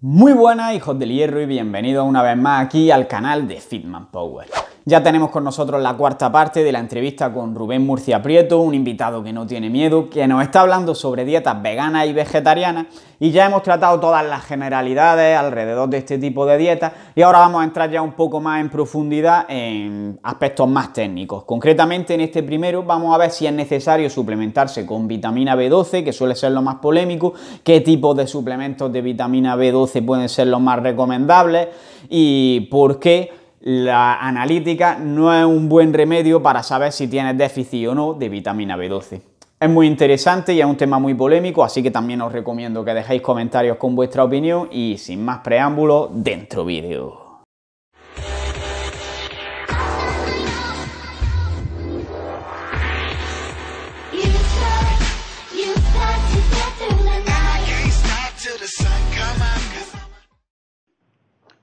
Muy buenas hijos del hierro y bienvenidos una vez más aquí al canal de Fitman Power. Ya tenemos con nosotros la cuarta parte de la entrevista con Rubén Murcia Prieto, un invitado que no tiene miedo, que nos está hablando sobre dietas veganas y vegetarianas y ya hemos tratado todas las generalidades alrededor de este tipo de dietas y ahora vamos a entrar ya un poco más en profundidad en aspectos más técnicos. Concretamente en este primero vamos a ver si es necesario suplementarse con vitamina B12, que suele ser lo más polémico, qué tipos de suplementos de vitamina B12 pueden ser los más recomendables y por qué la analítica no es un buen remedio para saber si tienes déficit o no de vitamina B12. Es muy interesante y es un tema muy polémico, así que también os recomiendo que dejéis comentarios con vuestra opinión y sin más preámbulos, dentro vídeo.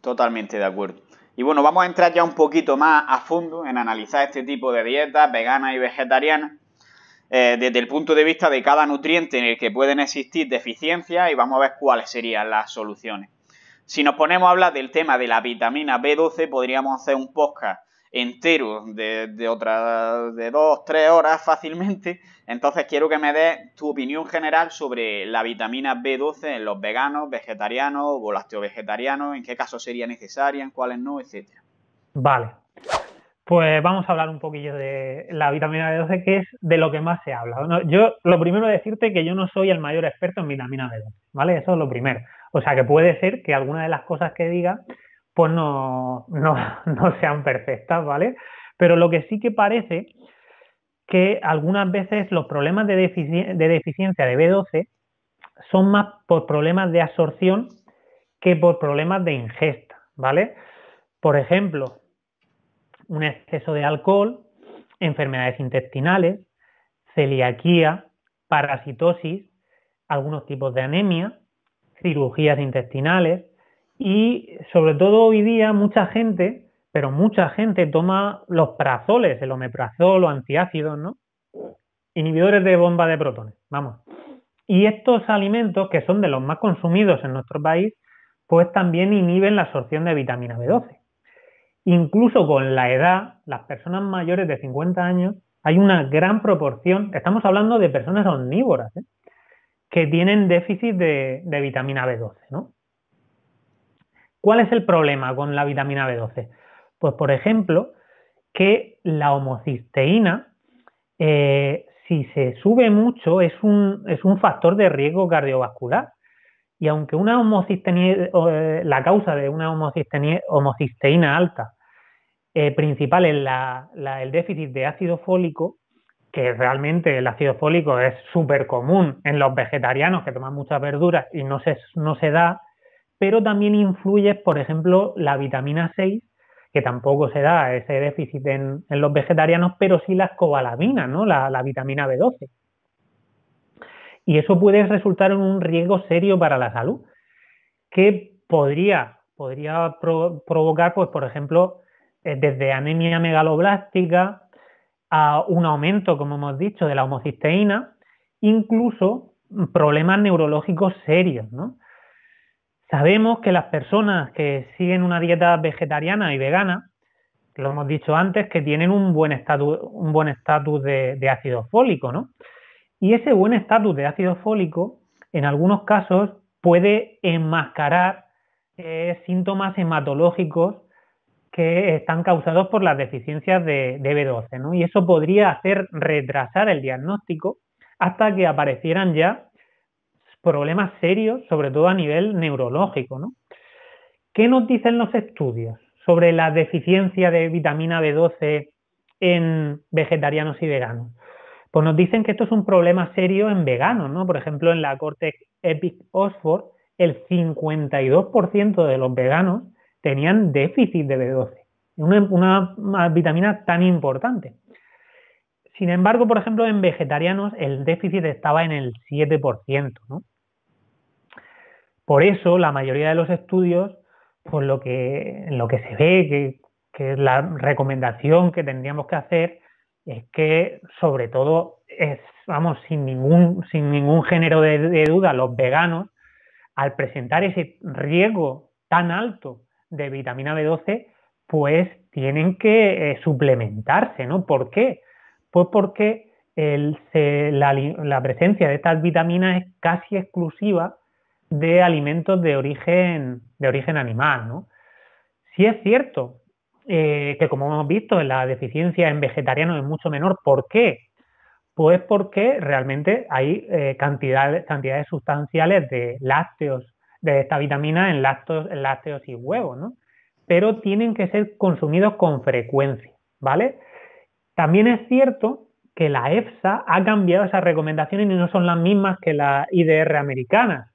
Totalmente de acuerdo. Y bueno, vamos a entrar ya un poquito más a fondo en analizar este tipo de dietas veganas y vegetarianas eh, desde el punto de vista de cada nutriente en el que pueden existir deficiencias y vamos a ver cuáles serían las soluciones. Si nos ponemos a hablar del tema de la vitamina B12, podríamos hacer un podcast entero de, de otra de dos, tres horas fácilmente. Entonces quiero que me des tu opinión general sobre la vitamina B12 en los veganos, vegetarianos o vegetarianos, en qué caso sería necesaria, en cuáles no, etcétera. Vale. Pues vamos a hablar un poquillo de la vitamina B12, que es de lo que más se habla. yo lo primero decirte que yo no soy el mayor experto en vitamina B12, ¿vale? Eso es lo primero. O sea que puede ser que alguna de las cosas que diga pues no, sean perfectas, ¿vale? Pero lo que sí que parece que algunas veces los problemas de, de deficiencia de B12 son más por problemas de absorción que por problemas de ingesta, ¿vale? Por ejemplo, un exceso de alcohol, enfermedades intestinales, celiaquía, parasitosis, algunos tipos de anemia, cirugías intestinales, y sobre todo hoy día mucha gente, pero mucha gente toma los prazoles, el omeprazol o antiácidos, ¿no? Inhibidores de bomba de protones, vamos. Y estos alimentos, que son de los más consumidos en nuestro país, pues también inhiben la absorción de vitamina B12. Incluso con la edad, las personas mayores de 50 años, hay una gran proporción, estamos hablando de personas omnívoras, ¿eh? que tienen déficit de, de vitamina B12, ¿no? ¿Cuál es el problema con la vitamina B12? Pues por ejemplo, que la homocisteína, eh, si se sube mucho, es un, factor de riesgo cardiovascular. Y aunque una eh, la causa de una homocisteína, alta eh, principal es el déficit de ácido fólico, que realmente el ácido fólico es súper común en los vegetarianos que toman muchas verduras y no no se da, pero también influye, por ejemplo, la vitamina 6, que tampoco se da ese déficit en, los vegetarianos, pero sí las cobalaminas, ¿no? La, vitamina B12. Y eso puede resultar en un riesgo serio para la salud, que podría, provocar, pues, por ejemplo, eh, desde anemia megaloblástica a un aumento, como hemos dicho, de la homocisteína, incluso problemas neurológicos serios, ¿no? Sabemos que las personas que siguen una dieta vegetariana y vegana, lo hemos dicho antes, que tienen un buen estatus, de, ácido fólico, ¿no? Y ese buen estatus de ácido fólico, en algunos casos, puede enmascarar eh, síntomas hematológicos que están causados por las deficiencias de, de B12, ¿no? Y eso podría hacer retrasar el diagnóstico hasta que aparecieran ya problemas serios, sobre todo a nivel neurológico. ¿no? ¿Qué nos dicen los estudios sobre la deficiencia de vitamina B12 en vegetarianos y veganos? Pues nos dicen que esto es un problema serio en veganos, ¿no? Por ejemplo, en la corte Epic Oxford, el 52% de los veganos tenían déficit de B12, una, vitamina tan importante. Sin embargo, por ejemplo, en vegetarianos el déficit estaba en el 7%, ¿no? Por eso la mayoría de los estudios, pues lo que, lo que se ve, que, es la recomendación que tendríamos que hacer, es que sobre todo vamos, sin ningún, sin ningún género de, duda, los veganos, al presentar ese riesgo tan alto de vitamina B12, pues tienen que eh, suplementarse, ¿no? ¿Por qué? Pues porque la, la, presencia de estas vitaminas es casi exclusiva de alimentos de origen, de origen animal. ¿no? Si es cierto eh, que, como hemos visto, la deficiencia en vegetarianos es mucho menor. ¿Por qué? Pues porque realmente hay eh, cantidades, cantidades sustanciales de lácteos, de esta vitamina en, lácteos, en lácteos y huevos, ¿no? pero tienen que ser consumidos con frecuencia, ¿vale? También es cierto que la EFSA ha cambiado esas recomendaciones y no son las mismas que la IDR americanas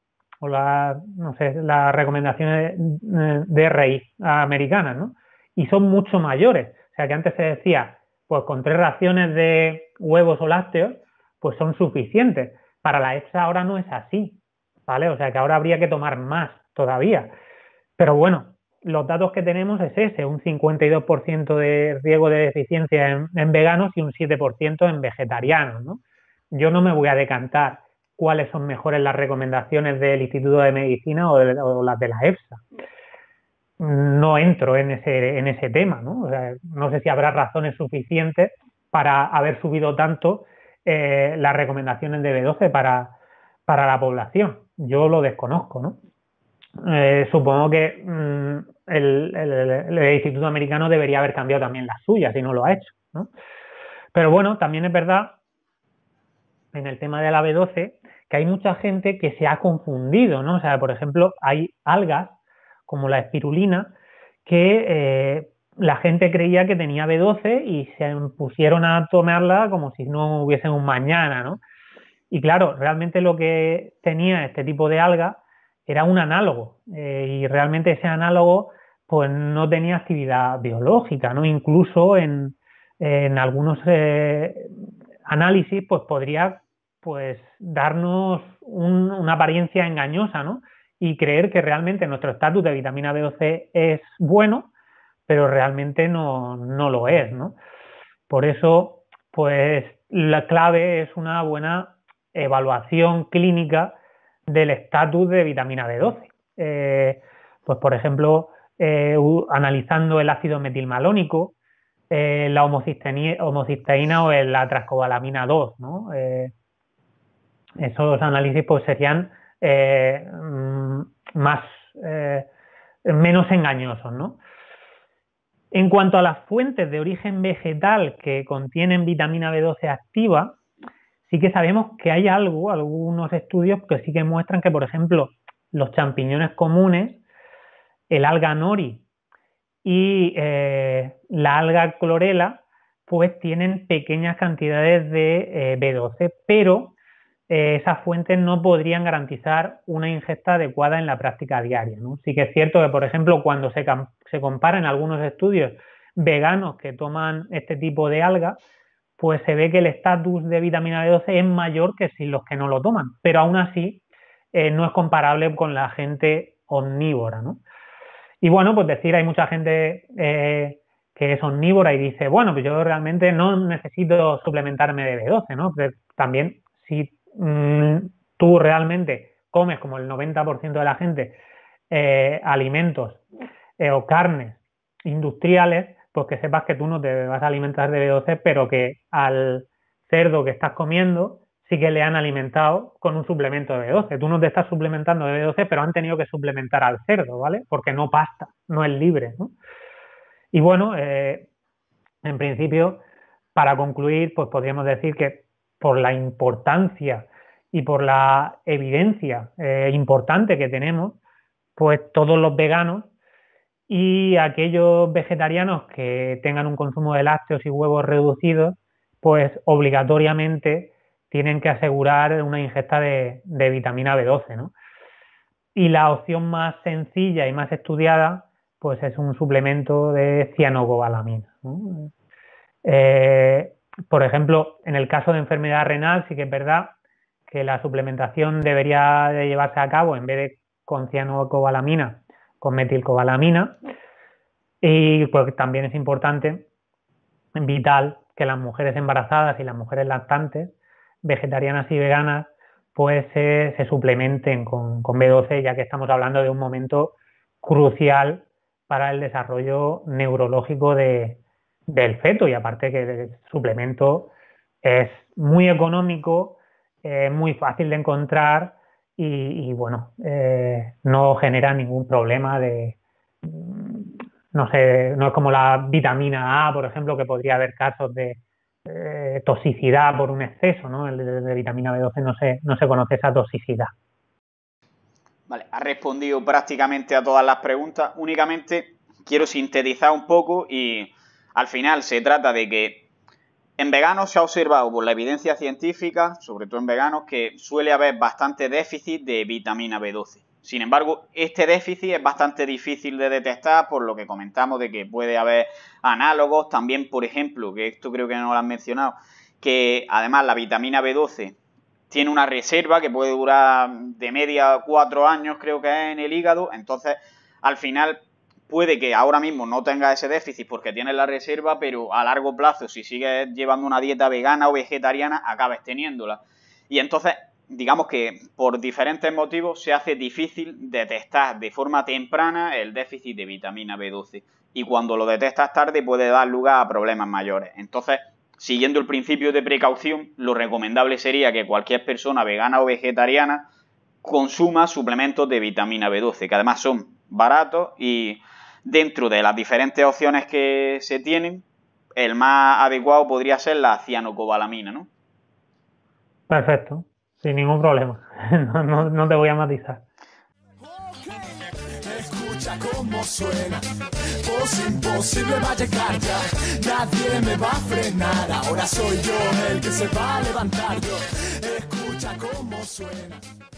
o no sé, las recomendaciones de, raíz americana, ¿no? Y son mucho mayores. O sea, que antes se decía, pues con tres raciones de huevos o lácteos, pues son suficientes. Para la EFSA ahora no es así, ¿vale? O sea, que ahora habría que tomar más todavía. Pero bueno, los datos que tenemos es ese, un 52% de riesgo de deficiencia en, veganos y un 7% en vegetarianos, Yo no me voy a decantar cuáles son mejores las recomendaciones del Instituto de Medicina o, las de la EFSA. No entro en ese, en ese tema, ¿no? sé si habrá razones suficientes para haber subido tanto eh, las recomendaciones de B12 para, para la población. Yo lo desconozco, ¿no? Eh, supongo que mm, el, Instituto Americano debería haber cambiado también las suyas y no lo ha hecho. Pero bueno, también es verdad en el tema de la B12 que hay mucha gente que se ha confundido, ¿no? O sea, por ejemplo, hay algas como la espirulina que eh, la gente creía que tenía B12 y se pusieron a tomarla como si no hubiese un mañana, ¿no? Y claro, realmente lo que tenía este tipo de alga era un análogo eh, y realmente ese análogo pues no tenía actividad biológica, ¿no? Incluso en, algunos eh, análisis pues podría pues darnos una apariencia engañosa, ¿no? Y creer que realmente nuestro estatus de vitamina B12 es bueno, pero realmente no, no lo es, ¿no? Por eso, pues la clave es una buena evaluación clínica del estatus de vitamina B12. Eh, pues por ejemplo, eh, analizando el ácido metilmalónico, eh, la homocisteína, o la trascobalamina 2, ¿no? esos análisis pues, serían eh, mm, más, eh, menos engañosos. ¿no? En cuanto a las fuentes de origen vegetal que contienen vitamina B12 activa, sí que sabemos que hay algo, algunos estudios que sí que muestran que, por ejemplo, los champiñones comunes, el alga nori y eh, la alga clorela, pues tienen pequeñas cantidades de B12, pero eh, esas fuentes no podrían garantizar una ingesta adecuada en la práctica diaria. ¿no? Sí que es cierto que, por ejemplo, cuando se, se comparan algunos estudios veganos que toman este tipo de alga, pues se ve que el estatus de vitamina B12 es mayor que si los que no lo toman, pero aún así eh, no es comparable con la gente omnívora. ¿no? Y bueno, pues decir, hay mucha gente eh, que es omnívora y dice, bueno, pues yo realmente no necesito suplementarme de B12, ¿no? también si Mm, tú realmente comes, como el 90% de la gente, eh, alimentos eh, o carnes industriales, pues que sepas que tú no te vas a alimentar de B12, pero que al cerdo que estás comiendo sí que le han alimentado con un suplemento de B12. Tú no te estás suplementando de B12, pero han tenido que suplementar al cerdo, ¿vale? Porque no pasta, no es libre. Y bueno, eh, en principio, para concluir, pues podríamos decir que por la importancia y por la evidencia eh, importante que tenemos, pues todos los veganos y aquellos vegetarianos que tengan un consumo de lácteos y huevos reducidos, pues obligatoriamente tienen que asegurar una ingesta de, vitamina B12. Y la opción más sencilla y más estudiada, pues es un suplemento de cianocobalamina. ¿no? Eh, por ejemplo, en el caso de enfermedad renal sí que es verdad que la suplementación debería de llevarse a cabo en vez de con cianocobalamina, con metilcobalamina. Y pues, también es importante, vital, que las mujeres embarazadas y las mujeres lactantes, vegetarianas y veganas, pues se suplementen con, B12, ya que estamos hablando de un momento crucial para el desarrollo neurológico de, del feto y aparte que el suplemento es muy económico, eh, muy fácil de encontrar y, bueno, eh, no genera ningún problema de, mm, no sé, no es como la vitamina A, por ejemplo, que podría haber casos de eh, toxicidad por un exceso, El de, vitamina B12 no se, no se conoce esa toxicidad. Vale, ha respondido prácticamente a todas las preguntas. Únicamente quiero sintetizar un poco y al final se trata de que en veganos se ha observado por la evidencia científica, sobre todo en veganos, que suele haber bastante déficit de vitamina B12. Sin embargo, este déficit es bastante difícil de detectar, por lo que comentamos de que puede haber análogos. También, por ejemplo, que esto creo que no lo han mencionado, que además la vitamina B12 tiene una reserva que puede durar de media a cuatro años, creo que es en el hígado. Entonces, al final puede que ahora mismo no tenga ese déficit porque tienes la reserva, pero a largo plazo, si sigues llevando una dieta vegana o vegetariana, acabes teniéndola. Y entonces, digamos que por diferentes motivos se hace difícil detectar de forma temprana el déficit de vitamina B12. Y cuando lo detectas tarde puede dar lugar a problemas mayores. Entonces, siguiendo el principio de precaución, lo recomendable sería que cualquier persona vegana o vegetariana consuma suplementos de vitamina B12, que además son baratos y dentro de las diferentes opciones que se tienen, el más adecuado podría ser la cianocobalamina, ¿no? Perfecto, sin ningún problema. No, te voy a matizar. Escucha suena. Nadie me va a frenar. Ahora soy yo el que se va levantar Escucha cómo suena.